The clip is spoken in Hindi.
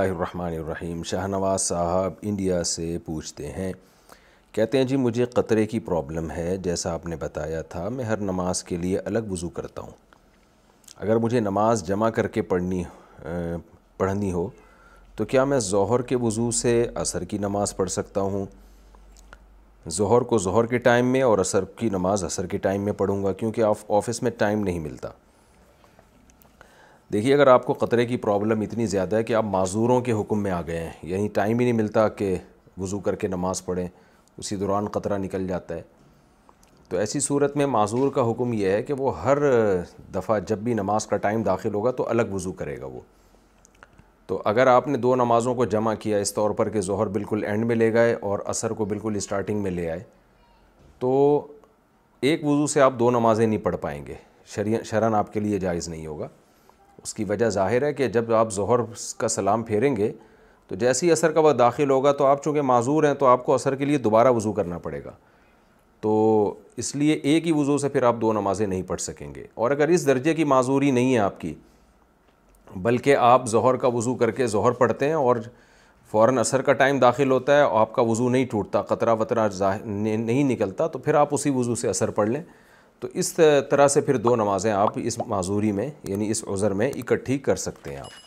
रहीम शाहनवाज साहब इंडिया से पूछते हैं कहते हैं जी मुझे क़तरे की प्रॉब्लम है जैसा आपने बताया था मैं हर नमाज के लिए अलग वज़ू करता हूँ अगर मुझे नमाज जमा करके पढ़नी पढ़नी हो तो क्या मैं जहर के वज़ू से असर की नमाज़ पढ़ सकता हूँ जहर को जहर के टाइम में और असर की नमाज़ असर के टाइम में पढ़ूँगा क्योंकि ऑफ़िस में टाइम नहीं मिलता देखिए अगर आपको ख़तरे की प्रॉब्लम इतनी ज़्यादा है कि आप माजूरों के हुक्म में आ गए हैं यहीं टाइम ही नहीं मिलता कि वज़ू करके नमाज़ पढ़ें उसी दौरान ख़तरा निकल जाता है तो ऐसी सूरत में माजूर का हुक्म यह है कि वो हर दफ़ा जब भी नमाज का टाइम दाखिल होगा तो अलग वज़ू करेगा वो तो अगर आपने दो नमाज़ों को जमा किया इस तौर पर कि जहर बिल्कुल एंड में ले गए और असर को बिल्कुल स्टार्टिंग में ले आए तो एक वज़ू से आप दो नमाज़ें नहीं पढ़ पाएंगे शरण आपके लिए जायज़ नहीं होगा उसकी वजह ज़ाहिर है कि जब आप जहर का सलाम फेरेंगे तो जैसे ही असर का वह दाखिल होगा तो आप चूँकि माजूर हैं तो आपको असर के लिए दोबारा वज़ू करना पड़ेगा तो इसलिए एक ही वज़ू से फिर आप दो नमाज़ें नहीं पढ़ सकेंगे और अगर इस दर्जे की माजूरी नहीं है आपकी बल्कि आप जहर का वज़ू करके जहर पढ़ते हैं और फ़ौर असर का टाइम दाखिल होता है और आपका वज़ू नहीं टूटता खतरा वतरा नहीं निकलता तो फिर आप उसी वज़ू से असर पढ़ लें तो इस तरह से फिर दो नमाज़ें आप इस माजूरी में यानी इस उज़र में इकट्ठी कर सकते हैं आप